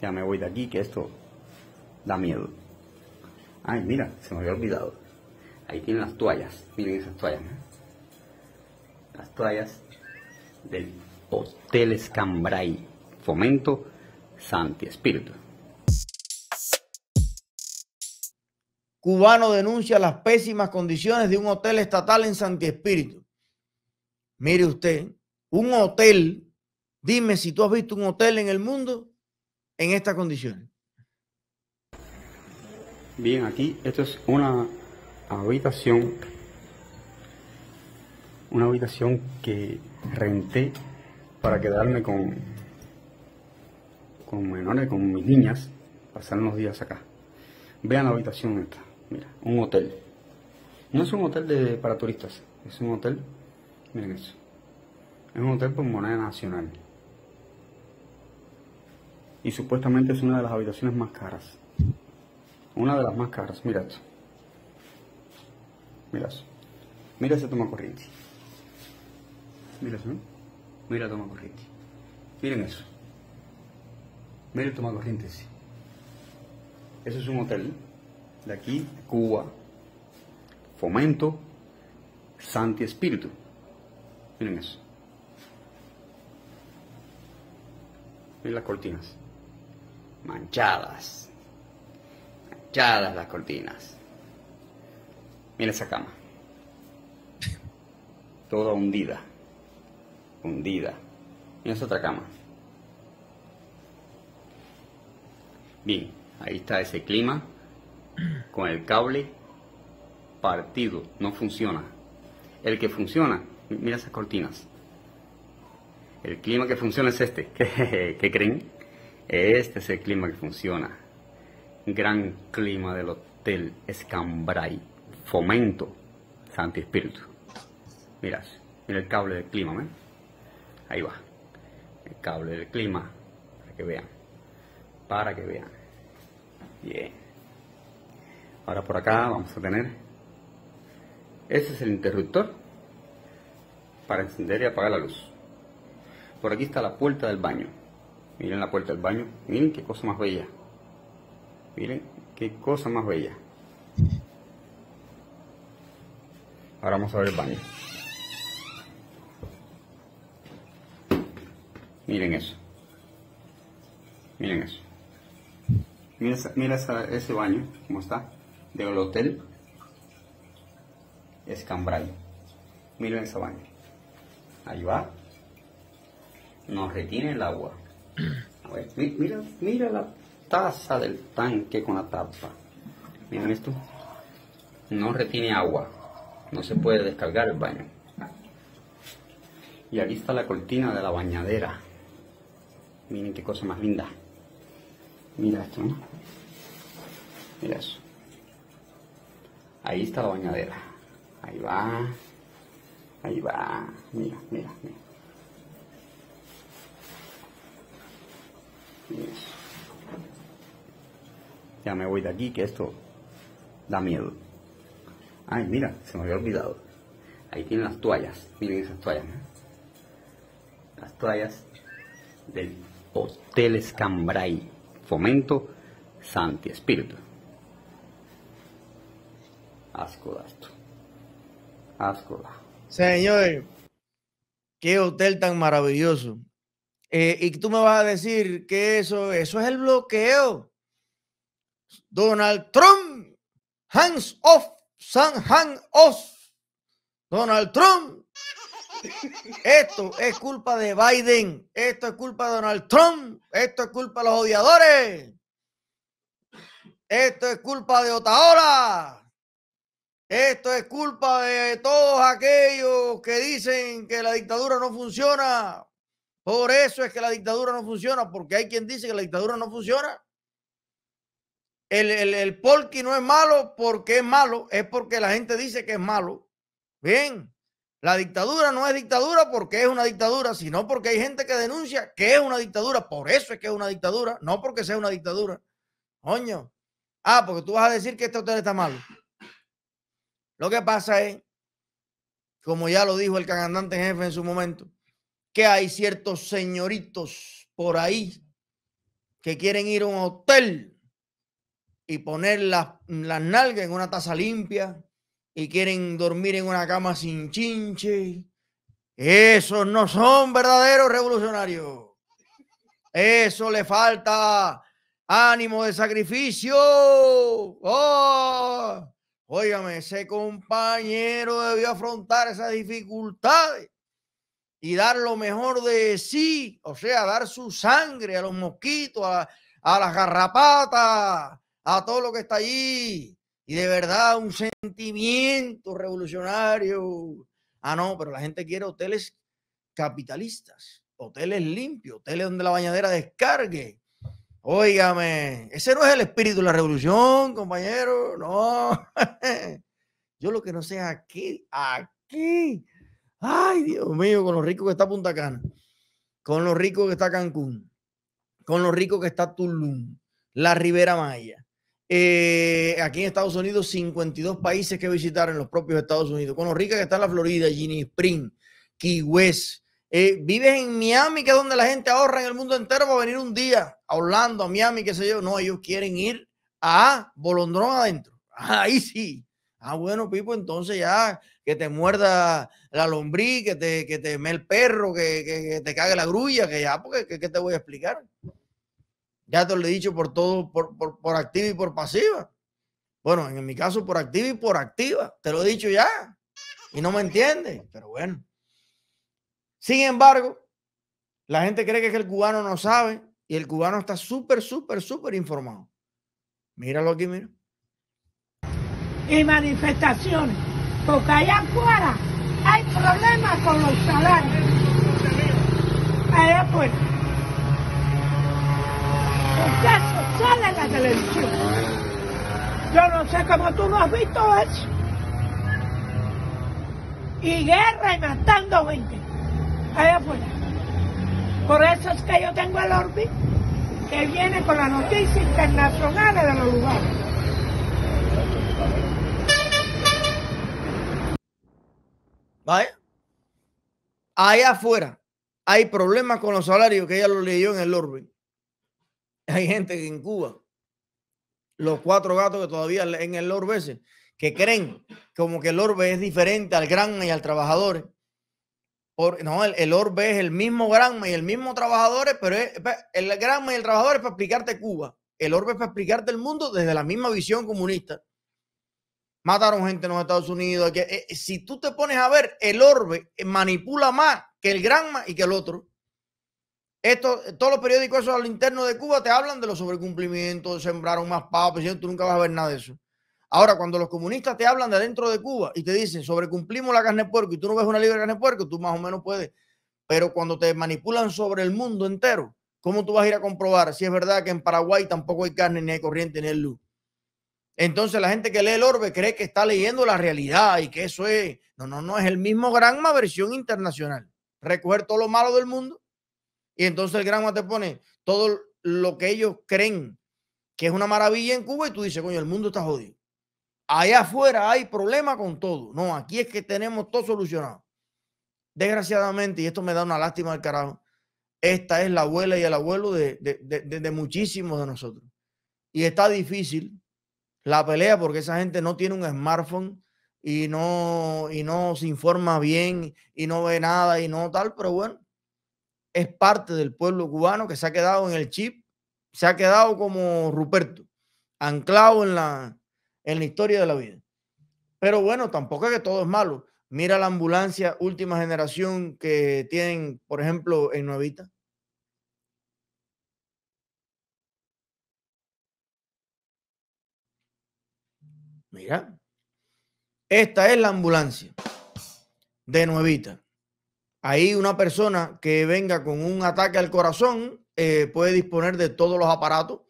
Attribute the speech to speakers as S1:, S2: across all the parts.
S1: ya me voy de aquí, que esto da miedo. Ay, mira, se me había olvidado. Ahí tienen las toallas, miren esas toallas. Las toallas del Hotel Escambray, Fomento Santi Espíritu.
S2: Cubano denuncia las pésimas condiciones de un hotel estatal en Santi Espíritu. Mire usted, un hotel, dime si tú has visto un hotel en el mundo en estas condiciones?
S1: Bien, aquí esto es una habitación, una habitación que renté para quedarme con, con menores, con mis niñas, pasar unos días acá. Vean la habitación esta, mira, un hotel. No es un hotel de, para turistas, es un hotel, miren eso. Es un hotel por moneda nacional y supuestamente es una de las habitaciones más caras. Una de las más caras, mira esto. Mira eso. Mira ese toma corriente. Mira eso, ¿no? Mira toma corriente. Miren eso. Mira el toma corriente ese. Ese es un hotel de aquí, Cuba. Fomento, Santi Espíritu. Miren eso. Miren las cortinas manchadas, manchadas las cortinas. Mira esa cama, toda hundida, hundida. Mira esa otra cama. Bien, ahí está ese clima con el cable partido, no funciona. El que funciona, mira esas cortinas. El clima que funciona es este. ¿Qué, creen? Este es el clima que funciona. Gran clima del Hotel Escambray. Fomento Santi Espíritu. miras mira el cable del clima, Ahí va. El cable del clima. Para que vean. Para que vean. Bien. Ahora por acá vamos a tener. Este es el interruptor para encender y apagar la luz. Por aquí está la puerta del baño. Miren la puerta del baño. Miren qué cosa más bella. Miren qué cosa más bella. Ahora vamos a ver el baño. Miren eso. Miren eso. Mira, ese baño, cómo está, del hotel Escambray. Miren ese baño. Ahí va. Nos retiene el agua mira, mira la taza del tanque con la tapa. Miren esto. No retiene agua. No se puede descargar el baño. Y aquí está la cortina de la bañadera. Miren qué cosa más linda. Mira esto, Mira eso. Ahí está la bañadera. Ahí va. Ahí va. Mira, mira, mira. me voy de aquí, que esto da miedo. Ay, mira, se me había olvidado. Ahí tienen las toallas, miren esas toallas. ¿eh? Las toallas del Hotel Escambray, Fomento Santi Espíritu.
S2: Asco esto. Asco Señor, qué hotel tan maravilloso. Eh, y tú me vas a decir que eso, eso es el bloqueo. Donald Trump, hands off, San hands off. Donald Trump. Esto es culpa de Biden. Esto es culpa de Donald Trump. Esto es culpa de los odiadores. Esto es culpa de Otaola. Esto es culpa de todos aquellos que dicen que la dictadura no funciona. Por eso es que la dictadura no funciona, porque hay quien dice que la dictadura no funciona. El, el, polki no es malo porque es malo, es porque la gente dice que es malo. Bien, la dictadura no es dictadura porque es una dictadura, sino porque hay gente que denuncia que es una dictadura. Por eso es que es una dictadura, no porque sea una dictadura. Coño. Ah, porque tú vas a decir que este hotel está malo. Lo que pasa es, como ya lo dijo el comandante jefe en su momento, que hay ciertos señoritos por ahí que quieren ir a un hotel y poner las, nalgas en una taza limpia y quieren dormir en una cama sin chinche. Esos no son verdaderos revolucionarios. Eso le falta ánimo de sacrificio. ¡Oh! ese compañero debió afrontar esas dificultades y dar lo mejor de sí, o sea, dar su sangre a los mosquitos, a, a las garrapatas, a todo lo que está allí. Y de verdad, un sentimiento revolucionario. Ah, no, pero la gente quiere hoteles capitalistas, hoteles limpios, hoteles donde la bañadera descargue. Óigame, ese no es el espíritu de la revolución, compañero. No. Yo lo que no sé es aquí, aquí. Ay, Dios mío, con lo rico que está Punta Cana, con lo rico que está Cancún, con lo rico que está Tulum,
S1: la Ribera
S2: Maya, eh, aquí en Estados Unidos, 52 países que visitar en los propios Estados Unidos. Con los rica que está en la Florida, Ginny Spring, Key West. Eh, vives en Miami, que es donde la gente ahorra en el mundo entero para venir un día a Orlando, a Miami, qué sé yo. No, ellos quieren ir a Bolondrón adentro. Ahí sí. Ah, bueno, Pipo, entonces ya que te muerda la lombriz, que te, que me el perro, que, te cague la grulla, que ya, porque te voy a explicar. Ya te lo he dicho por todo, por, por, activa y por pasiva. Bueno, en mi caso, por activa y por activa. Te lo he dicho ya. Y no me entiendes, pero bueno. Sin embargo, la gente cree que, es el cubano no sabe y el cubano está súper, súper, súper informado. Míralo aquí, mira. Y manifestaciones, porque allá afuera hay problemas con los salarios. Allá afuera eso sale la televisión. Yo no sé cómo tú no has visto eso. Y guerra y matando gente. Allá afuera. Por eso es que yo tengo el Orbi, que viene con la noticia internacional de los lugares. Vaya. Allá afuera hay problemas con los salarios que ella lo leyó en el Orbi hay gente en Cuba, los cuatro gatos que todavía en el orbe ese, que creen como que el orbe es diferente al Granma y al trabajador. Por, no, el, orbe es el mismo granma y el mismo trabajador, pero el granma y el trabajador es para explicarte Cuba. El orbe es para explicarte el mundo desde la misma visión comunista. Mataron gente en los Estados Unidos. Que, eh, si tú te pones a ver, el orbe manipula más que el granma y que el otro. Esto, todos los periódicos esos al interno de Cuba te hablan de los sobrecumplimientos, sembraron más papas, tú nunca vas a ver nada de eso. Ahora, cuando los comunistas te hablan de adentro de Cuba y te dicen sobrecumplimos la carne de puerco y tú no ves una libre carne de puerco, tú más o menos puedes. Pero cuando te manipulan sobre el mundo entero, ¿cómo tú vas a ir a comprobar si es verdad que en Paraguay tampoco hay carne, ni hay corriente, ni hay luz? Entonces la gente que lee el orbe cree que está leyendo la realidad y que eso es. No, no, no, es el mismo Granma versión internacional. Recoger todo lo malo del mundo y entonces el Granma te pone todo lo que ellos creen que es una maravilla en Cuba y tú dices, coño, el mundo está jodido. Allá afuera hay problema con todo. No, aquí es que tenemos todo solucionado. Desgraciadamente, y esto me da una lástima al carajo, esta es la abuela y el abuelo de, muchísimos de nosotros. Y está difícil la pelea porque esa gente no tiene un smartphone y no, y no se informa bien y no ve nada y no tal, pero bueno, es parte del pueblo cubano que se ha quedado en el chip, se ha quedado como Ruperto, anclado en la, en la historia de la vida. Pero bueno, tampoco es que todo es malo. Mira la ambulancia última generación que tienen, por ejemplo, en Nuevita. Mira, esta es la ambulancia de Nuevita. Ahí una persona que venga con un ataque al corazón eh, puede disponer de todos los aparatos,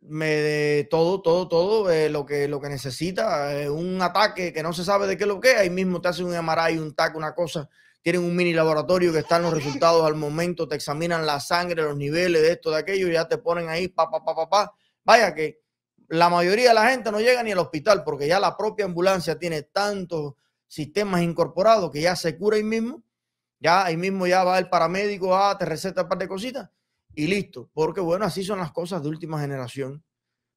S2: me, de todo, todo, todo eh, lo, que, lo que necesita. Eh, un ataque que no se sabe de qué lo que es, ahí mismo te hacen un MRI, un TAC, una cosa. Tienen un mini laboratorio que están los resultados al momento, te examinan la sangre, los niveles de esto, de aquello, ya te ponen ahí, pa, pa, pa, pa, pa. Vaya que la mayoría de la gente no llega ni al hospital porque ya la propia ambulancia tiene tantos sistemas incorporados que ya se cura ahí mismo ya ahí mismo ya va el paramédico, ah, te receta un par de cositas y listo. Porque bueno, así son las cosas de última generación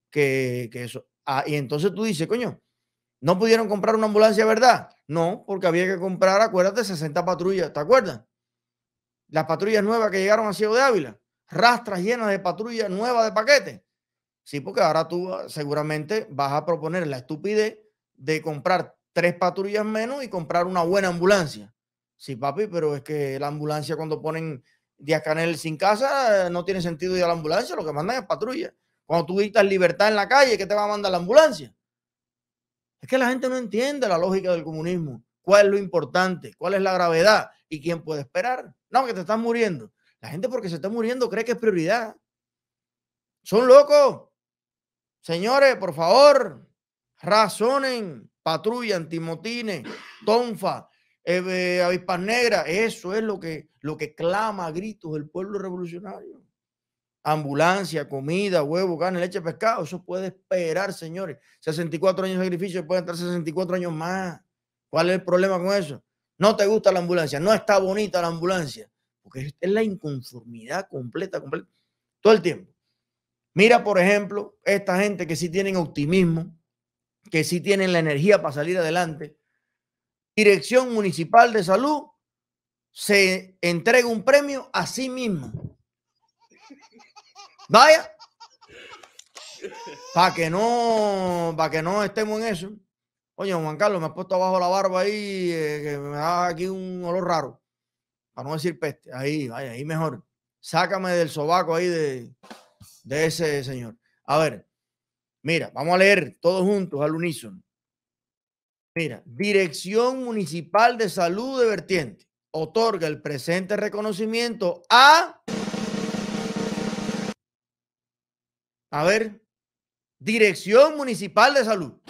S2: que, eso. Ah, y entonces tú dices, coño, ¿no pudieron comprar una ambulancia, verdad? No, porque había que comprar, acuérdate, 60 patrullas, ¿te acuerdas? Las patrullas nuevas que llegaron a Ciego de Ávila, rastras llenas de patrullas nuevas de paquete. Sí, porque ahora tú ah, seguramente vas a proponer la estupidez de comprar tres patrullas menos y comprar una buena ambulancia. Sí, papi, pero es que la ambulancia cuando ponen Díaz Canel sin casa, no tiene sentido ir a la ambulancia, lo que mandan es patrulla. Cuando tú visitas libertad en la calle, ¿qué te va a mandar la ambulancia? Es que la gente no entiende la lógica del comunismo. ¿Cuál es lo importante? ¿Cuál es la gravedad? ¿Y quién puede esperar? No, que te están muriendo. La gente porque se está muriendo cree que es prioridad. Son locos. Señores, por favor, razonen, patrulla, antimotines, tonfa, eh, avispas negras. Eso es lo que, lo que clama a gritos el pueblo revolucionario. Ambulancia, comida, huevo, carne, leche, pescado. Eso puede esperar, señores. 64 años de sacrificio, pueden estar 64 años más. ¿Cuál es el problema con eso? No te gusta la ambulancia, no está bonita la ambulancia. Porque es la inconformidad completa, completa. Todo el tiempo. Mira, por ejemplo, esta gente que sí tienen optimismo, que sí tienen la energía para salir adelante, Dirección Municipal de Salud se entrega un premio a sí mismo. Vaya. Para que no, para que no estemos en eso. Oye, Juan Carlos, me ha puesto abajo la barba ahí, eh, que me da aquí un olor raro. Para no decir peste. Ahí, vaya, ahí mejor. Sácame del sobaco ahí de, de ese señor. A ver, mira, vamos a leer todos juntos al unísono. Mira, Dirección Municipal de Salud de Vertiente otorga el presente reconocimiento a... A ver, Dirección Municipal de Salud.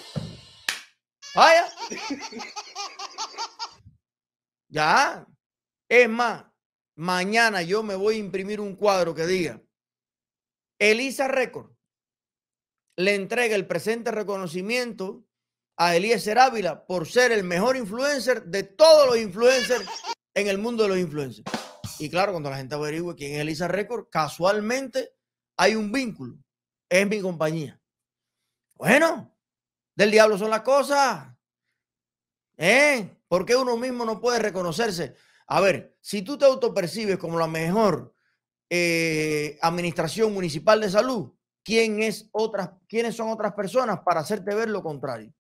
S2: Vaya. Ya. Es más, mañana yo me voy a imprimir un cuadro que diga, Elisa récord, le entrega el presente reconocimiento a Eliezer Ávila por ser el mejor influencer de todos los influencers en el mundo de los influencers. Y claro, cuando la gente averigüe quién es Elisa Record, casualmente hay un vínculo. Es mi compañía. Bueno, del diablo son las cosas. ¿Eh? ¿Por qué uno mismo no puede reconocerse? A ver, si tú te autopercibes como la mejor eh, administración municipal de salud, ¿quién es otras, ¿quiénes son otras personas para hacerte ver lo contrario?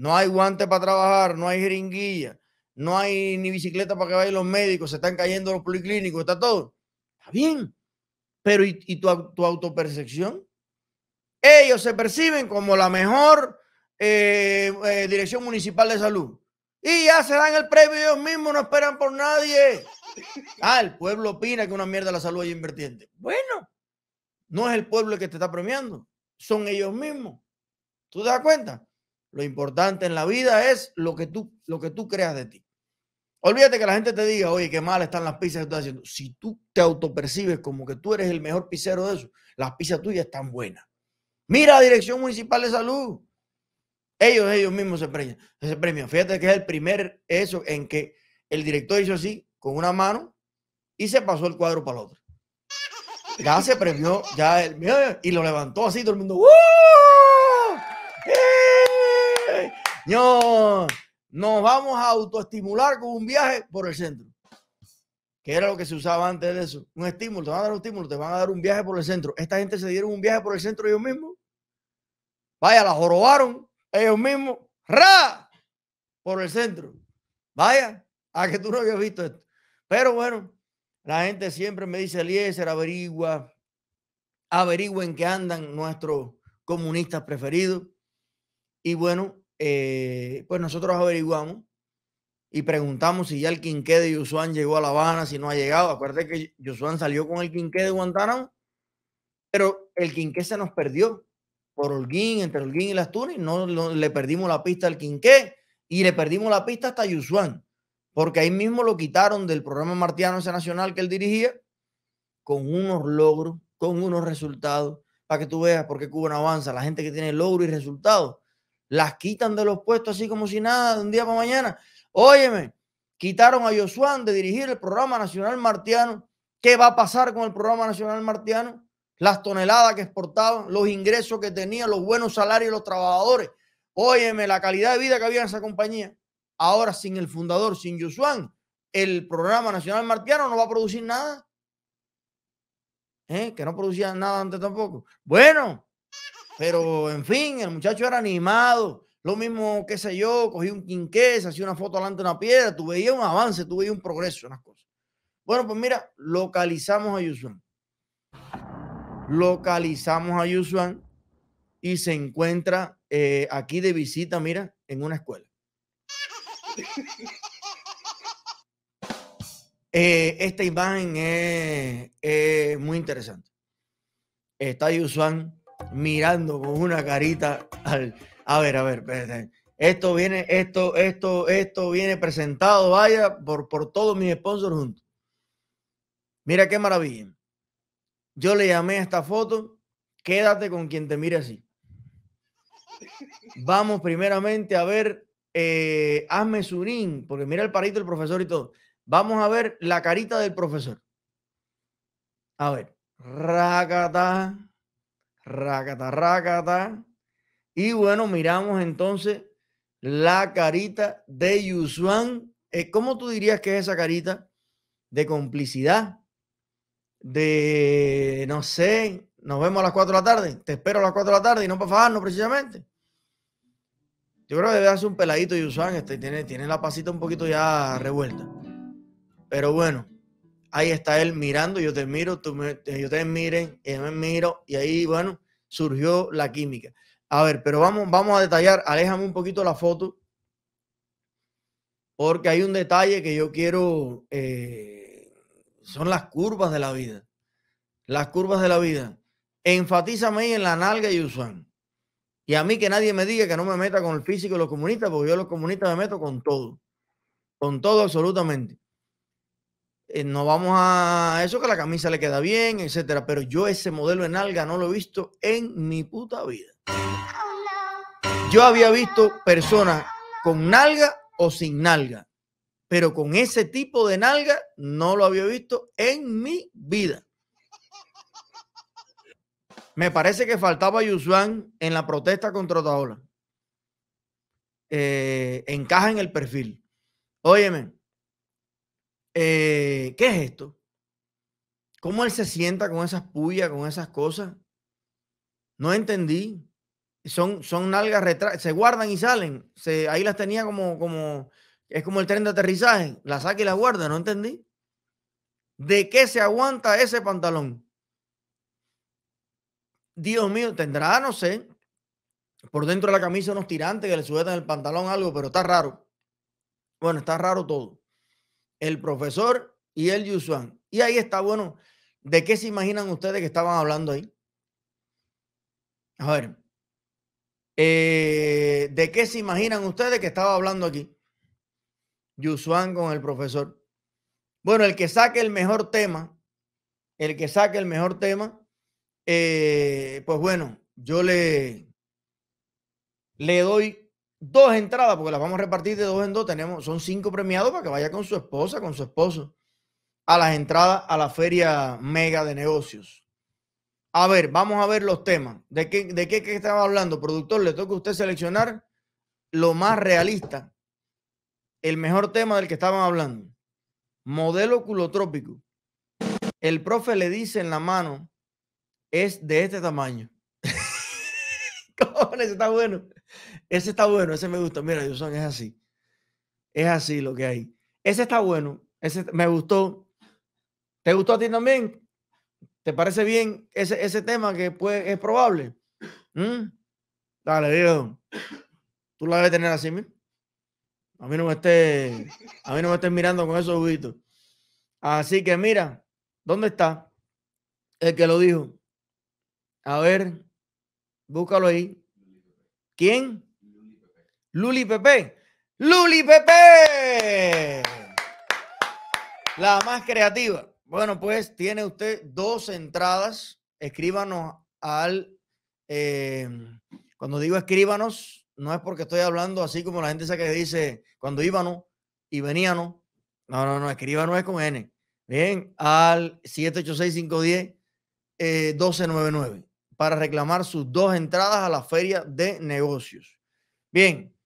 S2: No hay guantes para trabajar, no hay jeringuilla, no hay ni bicicleta para que vayan los médicos, se están cayendo los policlínicos, está todo. Está bien. Pero ¿y, tu, autopercepción? Ellos se perciben como la mejor eh, eh, Dirección Municipal de Salud. Y ya se dan el premio ellos mismos, no esperan por nadie. Ah, el pueblo opina que una mierda la salud es invertiente. Bueno, no es el pueblo el que te está premiando, son ellos mismos. ¿Tú te das cuenta? Lo importante en la vida es lo que tú, lo que tú creas de ti. Olvídate que la gente te diga, oye, qué mal están las pizzas que estás haciendo. Si tú te autopercibes como que tú eres el mejor pizzero de eso, las pizzas tuyas están buenas. Mira Dirección Municipal de Salud. Ellos, ellos mismos se premian. Se premian. Fíjate que es el primer eso en que el director hizo así, con una mano, y se pasó el cuadro para el otro. Ya se premió, ya el y lo levantó así, todo el mundo. Señor, nos vamos a autoestimular con un viaje por el centro. Que era lo que se usaba antes de eso. Un estímulo, te van a dar un estímulo, te van a dar un viaje por el centro. Esta gente se dieron un viaje por el centro ellos mismos. Vaya, la jorobaron ellos mismos. ¡Ra! Por el centro. Vaya, a que tú no habías visto esto. Pero bueno, la gente siempre me dice, Eliezer, averigua, averigüen qué andan nuestros comunistas preferidos. Y bueno, eh, pues nosotros averiguamos y preguntamos si ya el quinqué de Yusuan llegó a La Habana, si no ha llegado. Acuérdate que Yusuan salió con el quinqué de Guantánamo, pero el quinqué se nos perdió por Holguín, entre Holguín y las Tunis. No, le perdimos la pista al quinqué y le perdimos la pista hasta Yusuan, porque ahí mismo lo quitaron del programa Martiano nacional que él dirigía con unos logros, con unos resultados, para que tú veas por qué Cuba no avanza. La gente que tiene logro y resultados las quitan de los puestos así como si nada, de un día para mañana. Óyeme, quitaron a Josuán de dirigir el programa nacional martiano. ¿Qué va a pasar con el programa nacional martiano? Las toneladas que exportaban, los ingresos que tenían, los buenos salarios de los trabajadores. Óyeme, la calidad de vida que había en esa compañía. Ahora, sin el fundador, sin Yusuan, el programa nacional martiano no va a producir nada. ¿Eh? Que no producía nada antes tampoco. Bueno, pero en fin, el muchacho era animado. Lo mismo, qué sé yo, cogí un quinqués, hacía una foto delante de una piedra, tú veías un avance, tú veías un progreso en cosas. Bueno, pues mira, localizamos a Yusuan. Localizamos a Yusuan y se encuentra eh, aquí de visita, mira, en una escuela. Eh, esta imagen es, es muy interesante. Está Yusuan mirando con una carita al. A ver, a ver, espérate. Esto viene, esto, esto, esto viene presentado, vaya, por, por todos mis sponsors juntos. Mira qué maravilla. Yo le llamé a esta foto, quédate con quien te mire así. Vamos primeramente a ver, hazme eh, surín, porque mira el parito del profesor y todo. Vamos a ver la carita del profesor. A ver, racata. Racata, Y bueno, miramos entonces la carita de Yusuan. Eh, ¿Cómo tú dirías que es esa carita de complicidad? De, no sé, nos vemos a las 4 de la tarde, te espero a las 4 de la tarde y no para fajarnos precisamente. Yo creo que debe hacer un peladito Yusuan, este, tiene, tiene la pasita un poquito ya revuelta. Pero bueno, ahí está él mirando, yo te miro, tú me, yo te miren, yo me miro, y ahí, bueno, surgió la química. A ver, pero vamos, vamos a detallar, aléjame un poquito la foto, porque hay un detalle que yo quiero, eh, son las curvas de la vida, las curvas de la vida. Enfatízame en la nalga y usan. Y a mí que nadie me diga que no me meta con el físico de los comunistas, porque yo los comunistas me meto con todo, con todo absolutamente. Eh, no vamos a eso que la camisa le queda bien, etcétera. Pero yo ese modelo en nalga no lo he visto en mi puta vida. Yo había visto personas con nalga o sin nalga, pero con ese tipo de nalga no lo había visto en mi vida. Me parece que faltaba Yusuan en la protesta contra Taola eh, encaja en el perfil. Óyeme, eh, ¿Qué es esto? ¿Cómo él se sienta con esas puyas con esas cosas? No entendí. Son, son nalgas se guardan y salen. Se, ahí las tenía como, como, es como el tren de aterrizaje. La saca y la guarda, no entendí. ¿De qué se aguanta ese pantalón? Dios mío, tendrá, no sé, por dentro de la camisa unos tirantes que le sujetan el pantalón, algo, pero está raro. Bueno, está raro todo el profesor y el Yusuan. Y ahí está, bueno, ¿de qué se imaginan ustedes que estaban hablando ahí? A ver, eh, ¿de qué se imaginan ustedes que estaba hablando aquí? Yusuan con el profesor. Bueno, el que saque el mejor tema, el que saque el mejor tema, eh, pues bueno, yo le, le doy dos entradas, porque las vamos a repartir de dos en dos, tenemos, son cinco premiados para que vaya con su esposa, con su esposo, a las entradas a la feria mega de negocios. A ver, vamos a ver los temas. ¿De qué, de qué, estaba hablando? Productor, le toca a usted seleccionar lo más realista, el mejor tema del que estaban hablando. Modelo culotrópico. El profe le dice en la mano, es de este tamaño ese está bueno. Ese está bueno, ese me gusta. Mira, son es así. Es así lo que hay. Ese está bueno. Ese me gustó. ¿Te gustó a ti también? ¿Te parece bien ese, ese tema que es probable? ¿Mm? Dale, digo Tú la debes tener así, A mí no me estés, a mí no me estés mirando con esos ojitos. Así que mira, ¿dónde está el que lo dijo? A ver, Búscalo ahí. ¿Quién? Luli Pepe. Luli Pepe. La más creativa. Bueno, pues tiene usted dos entradas. Escríbanos al... Em, cuando digo escríbanos, no es porque estoy hablando así como la gente esa que dice cuando íbamos y veníamos. No, no, no, escríbanos es con N. Bien, al 786-510-1299 para reclamar sus dos entradas a la feria de negocios. Bien,